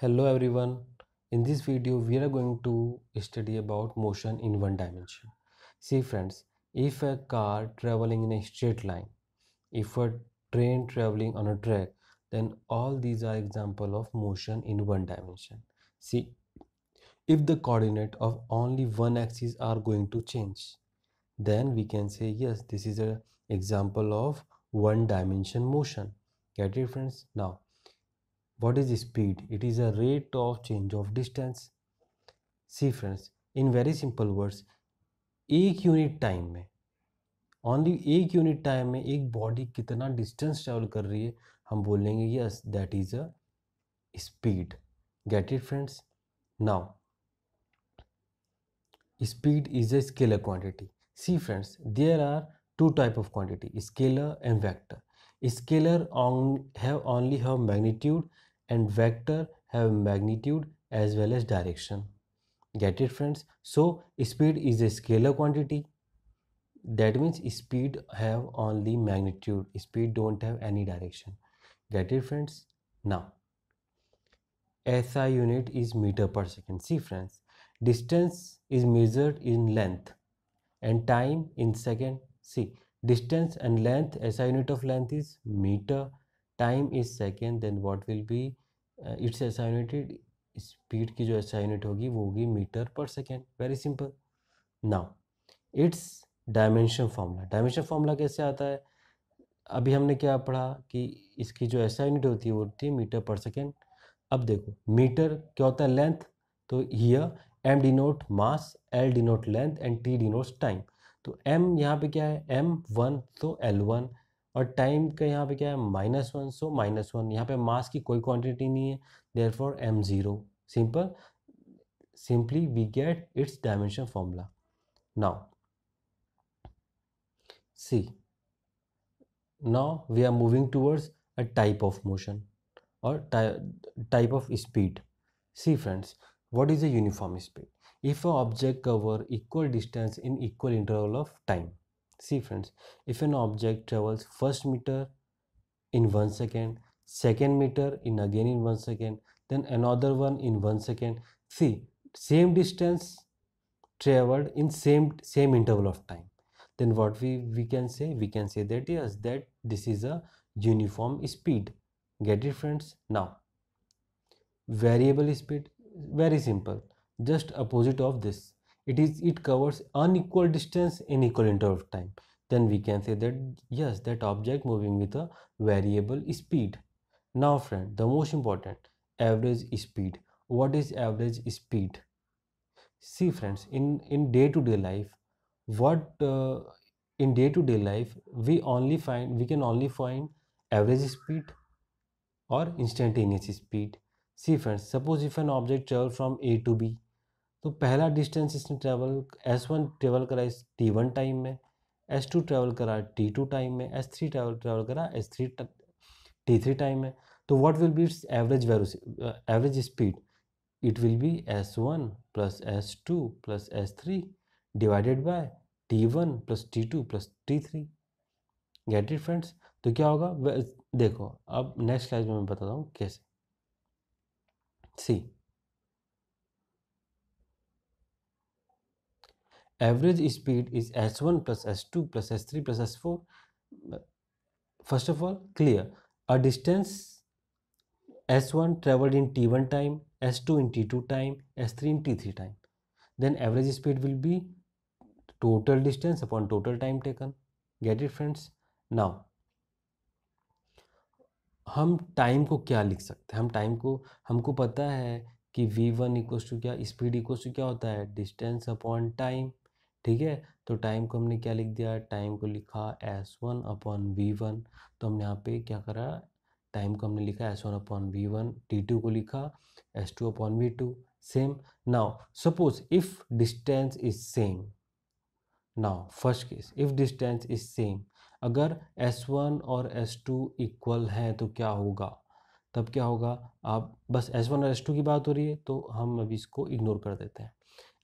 hello everyone in this video we are going to study about motion in one dimension see friends if a car traveling in a straight line if a train traveling on a track then all these are example of motion in one dimension see if the coordinate of only one axis are going to change then we can say yes this is an example of one dimension motion get it friends now what is speed it is a rate of change of distance see friends in very simple words एक unit time में only एक unit time में एक body कितना distance travel कर रही है हम बोलेंगे yes that is a speed get it friends now speed is a scalar quantity see friends there are two type of quantity scalar and vector scalar on have only have magnitude and vector have magnitude as well as direction get it friends so speed is a scalar quantity that means speed have only magnitude speed don't have any direction get it friends now SI unit is meter per second see friends distance is measured in length and time in second see distance and length SI unit of length is meter time is second then what will be its assigned speed की जो एसा होगी वो होगी metre per second very simple now its dimension formula dimension formula कैसे आता है अभी हमने क्या पढ़ा कि इसकी जो एसा होती है वो होती है मीटर पर सेकेंड अब देखो मीटर क्या होता है लेंथ तो here M denote mass L denote length and T denote time तो एम यहाँ पे क्या है एम वन तो एल वन और टाइम का यहाँ पे क्या है minus one so minus one यहाँ पे मास की कोई क्वांटिटी नहीं है there for M zero simple simply we get its dimension formula now see now we are moving towards a type of motion और type of speed see friends what is a uniform speed if a object cover equal distance in equal interval of time see friends if an object travels first meter in one second second meter in again in one second then another one in one second see same distance traveled in same same interval of time then what we we can say we can say that yes that this is a uniform speed get it friends now variable speed very simple just opposite of this it is it covers unequal distance in equal interval of time then we can say that yes that object moving with a variable speed now friend the most important average speed what is average speed see friends in in day to day life what uh, in day to day life we only find we can only find average speed or instantaneous speed see friends suppose if an object travels from a to b तो पहला distance इसने travel S one travel करा इस T one time में S two travel करा T two time में S three travel travel करा S three T three time में तो what will be its average value average speed it will be S one plus S two plus S three divided by T one plus T two plus T three get it friends तो क्या होगा देखो अब next class में मैं बताता हूँ कैसे see average speed is S one plus S two plus S three plus S four first of all clear a distance S one travelled in T one time S two in T two time S three in T three time then average speed will be total distance upon total time taken get it friends now हम time को क्या लिख सकते हैं हम time को हमको पता है कि वी वन इक्व टू क्या स्पीड इक्व टू क्या होता है डिस्टेंस अपॉन टाइम ठीक है तो टाइम को हमने क्या लिख दिया टाइम को लिखा S one upon V one तो हमने यहाँ पे क्या करा टाइम को हमने लिखा S one upon V one T two को लिखा S two upon V two same now suppose if distance is same now first case if distance is same अगर एस वन और एस टू इक्वल हैं तो क्या होगा तब क्या होगा आप बस एस वन और एस टू की बात हो रही है तो हम अभी इसको इग्नोर कर देते हैं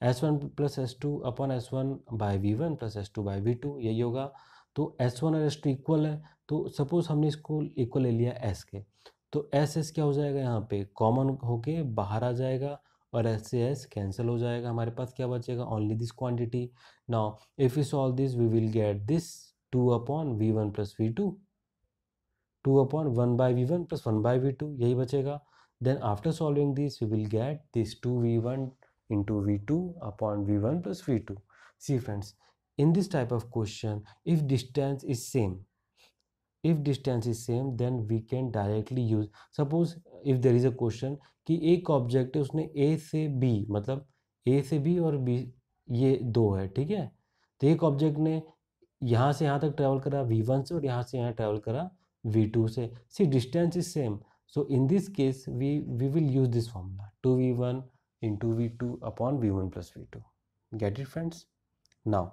S one plus S two upon S one by V one plus S two by V two यही होगा तो एस वन और एस टू इक्वल है तो सपोज़ हमने इसको इक्वल ले लिया एस के तो एस एस क्या हो जाएगा यहाँ पे कॉमन होके बाहर आ जाएगा और एस से एस कैंसिल हो जाएगा हमारे पास क्या बचेगा only this quantity now if you solve this we will get this two upon V one plus V two two upon one by V one plus one by V two यही बचेगा then after solving this we will get this two V one into v2 upon v1 plus v2 see friends in this type of question if distance is same if distance is same then we can directly use suppose if there is a question ki ek object है उसने ए से B मतलब ए से B और B ये दो है ठीक है तो एक ऑब्जेक्ट ने यहाँ से यहाँ तक ट्रैवल करा वी वन से और यहाँ से यहाँ ट्रैवल करा वी टू से see distance is same so in this case we we will use this formula two V one into v2 upon v1 plus v2 get it friends now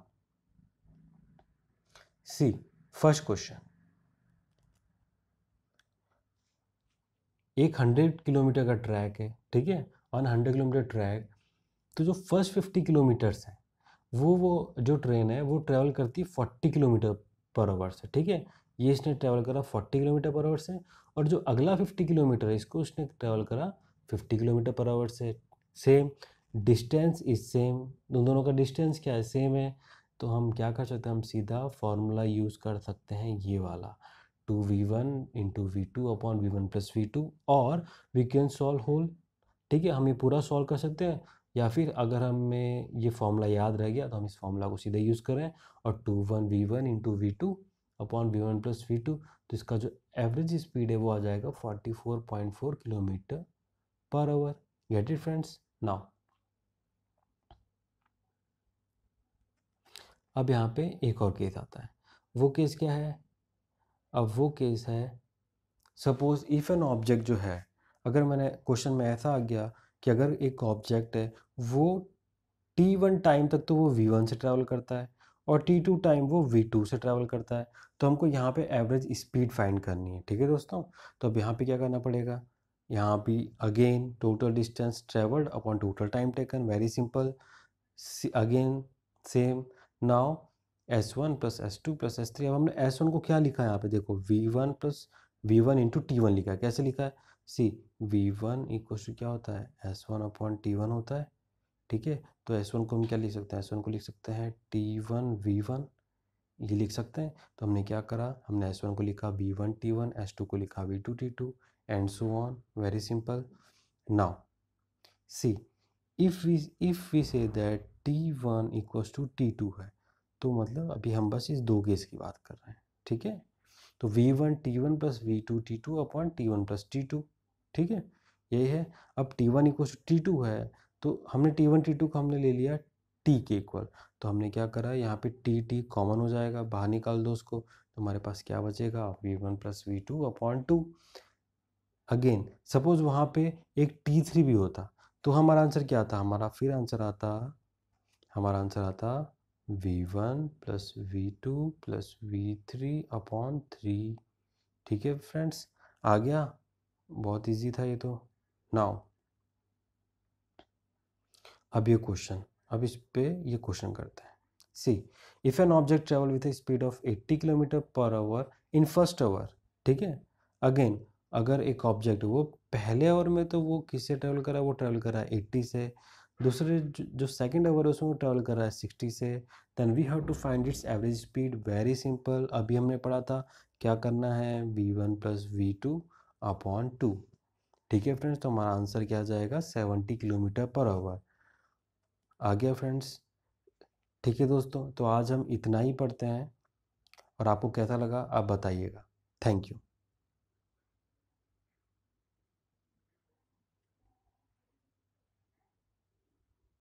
see first question एक hundred kilometre का ट्रैक है ठीक है on hundred kilometre track तो जो first fifty kilometres हैं वो वो जो ट्रेन है वो ट्रैवल करती है फोर्टी किलोमीटर पर आवर से ठीक है ये इसने ट्रैवल करा फोर्टी किलोमीटर पर आवर से और जो अगला फिफ्टी किलोमीटर है इसको उसने ट्रैवल करा फिफ्टी किलोमीटर पर आवर से सेम डिस्टेंस इज सेम उन दोनों का डिस्टेंस क्या है सेम है तो हम क्या कर सकते हैं हम सीधा फॉर्मूला यूज़ कर सकते हैं ये वाला two V one into V two upon V one plus V two और वी कैन सॉल्व होल ठीक है हम ये पूरा सॉल्व कर सकते हैं या फिर अगर हमें ये फॉर्मूला याद रह गया तो हम इस फॉर्मूला को सीधा यूज़ करें और two one V one into V two upon V one plus V two तो इसका जो एवरेज स्पीड है वो आ जाएगा forty four point four kilometre per hour get it friends now अब यहाँ पे एक और केस आता है वो केस क्या है अब वो केस है सपोज इफ़ एन ऑब्जेक्ट जो है अगर मैंने क्वेश्चन में ऐसा आ गया कि अगर एक ऑब्जेक्ट है वो टी वन टाइम तक तो वो वी वन से ट्रैवल करता है और टी टू टाइम वो वी टू से ट्रैवल करता है तो हमको यहाँ पे एवरेज स्पीड फाइंड करनी है ठीक है दोस्तों तो अब यहाँ पे क्या करना पड़ेगा यहाँ भी again total distance travelled upon total time taken very simple again same now S one plus S two plus S three अब हमने एस वन को क्या लिखा है यहाँ पे देखो V one plus V one into T one लिखा है कैसे लिखा है see V one equal to क्या होता है S one upon T one होता है ठीक है तो एस वन को हम क्या लिख सकते हैं एस वन को लिख सकते हैं टी वन वी वन ये लिख सकते हैं तो हमने क्या करा हमने एस वन को लिखा V one T one S two को लिखा V two T two and so on very simple now see if we if we say that t1 equals to t2 है तो मतलब अभी हम बस इस दो केस की बात कर रहे हैं ठीक है तो v1 one T one plus V two T two upon T one plus T two ठीक है यही है अब t1 one equal to T two है तो हमने t1 वन टी टू को हमने ले लिया t के इक्वल तो हमने क्या करा यहाँ पे t t कॉमन हो जाएगा बाहर निकाल दो उसको तो हमारे पास क्या बचेगा v1 one plus V two upon two again suppose वहाँ पे एक टी थ्री भी होता तो हमारा आंसर क्या आता हमारा फिर आंसर आता हमारा आंसर आता V one plus V two plus V three upon three ठीक है फ्रेंड्स आ गया बहुत इजी था ये तो नाउ अब ये क्वेश्चन अब इस पे ये क्वेश्चन करते हैं see if an object travel with a speed of 80 kilometre per hour in first hour ठीक है अगेन अगर एक ऑब्जेक्ट वो पहले आवर में तो वो किससे ट्रैवल है वो ट्रैवल है एट्टी से दूसरे जो सेकेंड आवर है उसमें वो ट्रैवल कर रहा है सिक्सटी से then we have to find its average speed very simple अभी हमने पढ़ा था क्या करना है V one plus V two upon two ठीक है फ्रेंड्स तो हमारा आंसर क्या जाएगा सेवेंटी किलोमीटर पर आवर आ गया फ्रेंड्स ठीक है दोस्तों तो आज हम इतना ही पढ़ते हैं और आपको कैसा लगा आप बताइएगा थैंक यू